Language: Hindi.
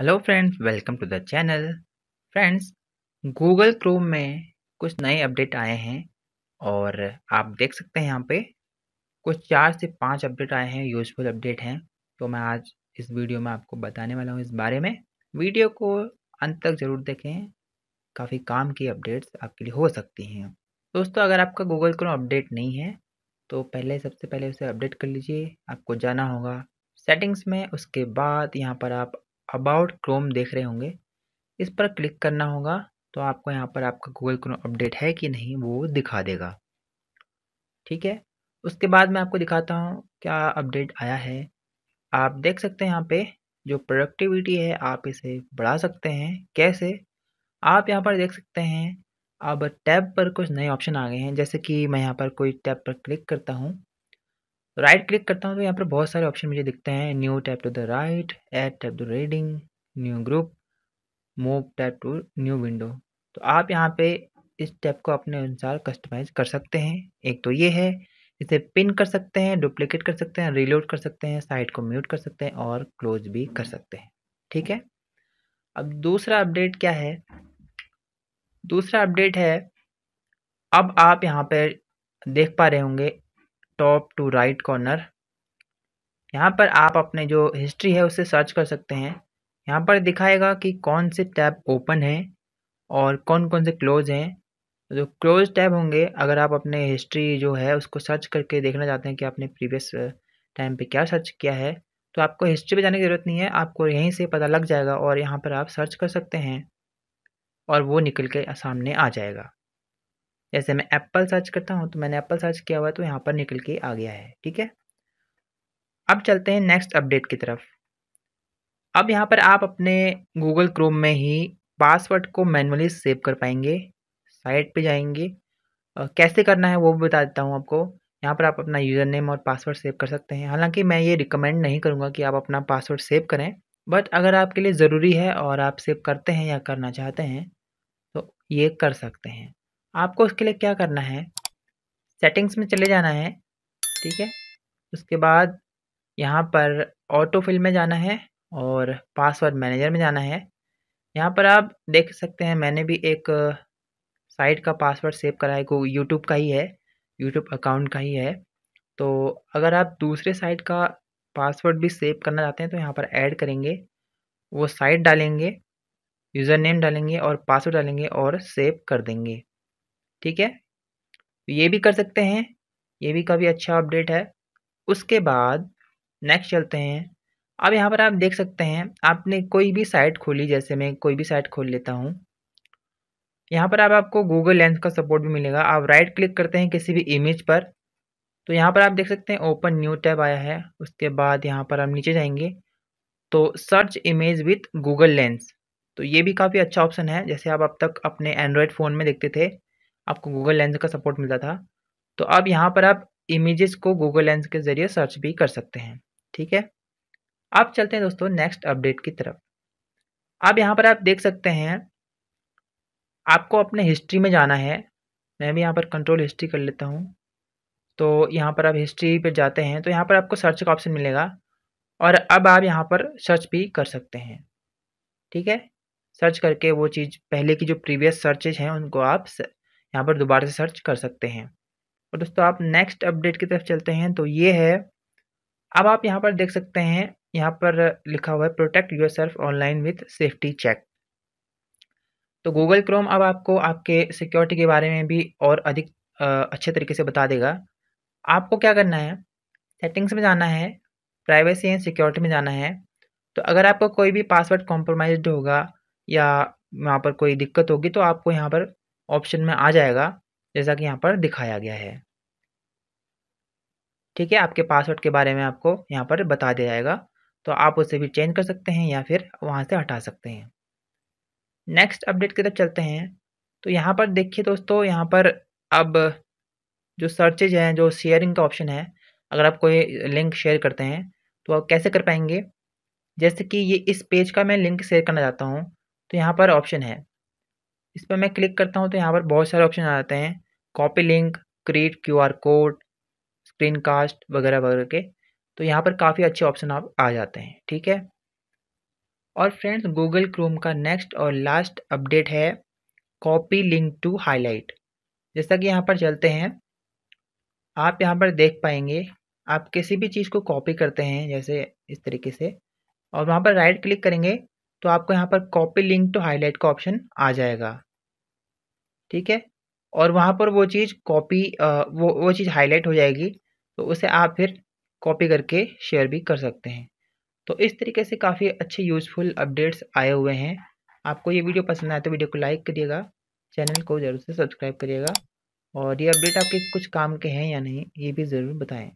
hello friends welcome to the channel friends Google Chrome में कुछ नए अपडेट आए हैं और आप देख सकते हैं यहाँ पे कुछ चार से पांच अपडेट आए हैं यूजफुल अपडेट हैं तो मैं आज इस वीडियो में आपको बताने वाला हूँ इस बारे में वीडियो को अंत तक ज़रूर देखें काफ़ी काम की अपडेट्स आपके लिए हो सकती हैं दोस्तों अगर आपका गूगल क्रोम अपडेट नहीं है तो पहले सबसे पहले उसे अपडेट कर लीजिए आपको जाना होगा सेटिंग्स में उसके बाद यहाँ पर आप अबाउट क्रोम देख रहे होंगे इस पर क्लिक करना होगा तो आपको यहाँ पर आपका गूगल क्रोम अपडेट है कि नहीं वो दिखा देगा ठीक है उसके बाद मैं आपको दिखाता हूँ क्या अपडेट आया है आप देख सकते हैं यहाँ पे जो प्रोडक्टिविटी है आप इसे बढ़ा सकते हैं कैसे आप यहाँ पर देख सकते हैं अब टैब पर कुछ नए ऑप्शन आ गए हैं जैसे कि मैं यहाँ पर कोई टैब पर क्लिक करता हूँ राइट क्लिक करता हूँ तो यहाँ पर बहुत सारे ऑप्शन मुझे दिखते हैं new tab to the right add tab to reading new group move tab to new window तो आप यहाँ पे इस टैप को अपने अनुसार कस्टमाइज कर सकते हैं एक तो ये है इसे पिन कर सकते हैं डुप्लीकेट कर सकते हैं रीलोड कर सकते हैं साइट को म्यूट कर सकते हैं और क्लोज भी कर सकते हैं ठीक है अब दूसरा अपडेट क्या है दूसरा अपडेट है अब आप यहाँ पर देख पा रहे होंगे टॉप टू राइट कॉर्नर यहाँ पर आप अपने जो हिस्ट्री है उसे सर्च कर सकते हैं यहाँ पर दिखाएगा कि कौन से टैब ओपन हैं और कौन कौन से क्लोज हैं जो क्लोज टैब होंगे अगर आप अपने हिस्ट्री जो है उसको सर्च करके देखना चाहते हैं कि आपने प्रीवियस टाइम पे क्या सर्च किया है तो आपको हिस्ट्री पे जाने की ज़रूरत नहीं है आपको यहीं से पता लग जाएगा और यहाँ पर आप सर्च कर सकते हैं और वो निकल के सामने आ जाएगा जैसे मैं एप्पल सर्च करता हूँ तो मैंने एप्पल सर्च किया हुआ तो यहाँ पर निकल के आ गया है ठीक है अब चलते हैं नेक्स्ट अपडेट की तरफ अब यहाँ पर आप अपने गूगल क्रोम में ही पासवर्ड को मैनुअली सेव कर पाएंगे साइट पे जाएंगे कैसे करना है वो भी बता देता हूँ आपको यहाँ पर आप अपना यूज़र नेम और पासवर्ड सेव कर सकते हैं हालांकि मैं ये रिकमेंड नहीं करूँगा कि आप अपना पासवर्ड सेव करें बट अगर आपके लिए ज़रूरी है और आप सेव करते हैं या करना चाहते हैं तो ये कर सकते हैं आपको उसके लिए क्या करना है सेटिंग्स में चले जाना है ठीक है उसके बाद यहाँ पर ऑटो फिल में जाना है और पासवर्ड मैनेजर में जाना है यहाँ पर आप देख सकते हैं मैंने भी एक साइट का पासवर्ड सेव करा है को यूट्यूब का ही है यूट्यूब अकाउंट का ही है तो अगर आप दूसरे साइट का पासवर्ड भी सेव करना चाहते हैं तो यहाँ पर ऐड करेंगे वो साइट डालेंगे यूज़र नेम डालेंगे और पासवर्ड डालेंगे और सेव कर देंगे ठीक है तो ये भी कर सकते हैं ये भी काफ़ी अच्छा अपडेट है उसके बाद नेक्स्ट चलते हैं अब यहाँ पर आप देख सकते हैं आपने कोई भी साइट खोली जैसे मैं कोई भी साइट खोल लेता हूँ यहाँ पर आप आपको गूगल लेंस का सपोर्ट भी मिलेगा आप राइट क्लिक करते हैं किसी भी इमेज पर तो यहाँ पर आप देख सकते हैं ओपन न्यू टैब आया है उसके बाद यहाँ पर हम नीचे जाएंगे तो search image with Google lens तो ये भी काफ़ी अच्छा ऑप्शन है जैसे आप अब तक अपने एंड्रॉयड फ़ोन में देखते थे आपको गूगल लेंस का सपोर्ट मिलता था तो अब यहाँ पर आप इमेजेस को गूगल लेंस के ज़रिए सर्च भी कर सकते हैं ठीक है अब चलते हैं दोस्तों नेक्स्ट अपडेट की तरफ अब यहाँ पर आप देख सकते हैं आपको अपने हिस्ट्री में जाना है मैं भी यहाँ पर कंट्रोल हिस्ट्री कर लेता हूँ तो यहाँ पर आप हिस्ट्री पर जाते हैं तो यहाँ पर आपको सर्च का ऑप्शन मिलेगा और अब आप यहाँ पर सर्च भी कर सकते हैं ठीक है सर्च करके वो चीज़ पहले की जो प्रीवियस सर्चेज हैं उनको आप यहाँ पर दोबारा से सर्च कर सकते हैं और दोस्तों आप नेक्स्ट अपडेट की तरफ चलते हैं तो ये है अब आप यहाँ पर देख सकते हैं यहाँ पर लिखा हुआ है protect yourself online with safety check तो गूगल क्रोम अब आपको आपके सिक्योरिटी के बारे में भी और अधिक अच्छे तरीके से बता देगा आपको क्या करना है सेटिंग्स में जाना है प्राइवेसी एंड सिक्योरिटी में जाना है तो अगर आपको कोई भी पासवर्ड कॉम्प्रोमाइज होगा या वहाँ पर कोई दिक्कत होगी तो आपको यहाँ पर ऑप्शन में आ जाएगा जैसा कि यहाँ पर दिखाया गया है ठीक है आपके पासवर्ड के बारे में आपको यहाँ पर बता दिया जाएगा तो आप उसे भी चेंज कर सकते हैं या फिर वहाँ से हटा सकते हैं नेक्स्ट अपडेट की तरफ चलते हैं तो यहाँ पर देखिए दोस्तों यहाँ पर अब जो सर्चेज हैं जो शेयरिंग का ऑप्शन है अगर आप कोई लिंक शेयर करते हैं तो आप कैसे कर पाएंगे जैसे कि ये इस पेज का मैं लिंक शेयर करना चाहता हूँ तो यहाँ पर ऑप्शन है इस पर मैं क्लिक करता हूँ तो यहाँ पर बहुत सारे ऑप्शन आ जाते हैं copy link create Q R code screen cast वगैरह वगैरह के तो यहाँ पर काफ़ी अच्छे ऑप्शन आप आ जाते हैं ठीक है और फ्रेंड्स गूगल क्रोम का नेक्स्ट और लास्ट अपडेट है कॉपी लिंक टू हाईलाइट जैसा कि यहाँ पर चलते हैं आप यहाँ पर देख पाएंगे आप किसी भी चीज़ को कॉपी करते हैं जैसे इस तरीके से और वहाँ पर राइट क्लिक करेंगे तो आपको यहाँ पर कॉपी लिंक टू हाईलाइट का ऑप्शन आ जाएगा ठीक है और वहाँ पर वो चीज़ कॉपी वो वो चीज़ हाईलाइट हो जाएगी तो उसे आप फिर कॉपी करके शेयर भी कर सकते हैं तो इस तरीके से काफ़ी अच्छे यूज़फुल अपडेट्स आए हुए हैं आपको ये वीडियो पसंद आए तो वीडियो को लाइक करिएगा चैनल को ज़रूर से सब्सक्राइब करिएगा और ये अपडेट आपके कुछ काम के हैं या नहीं ये भी ज़रूर बताएँ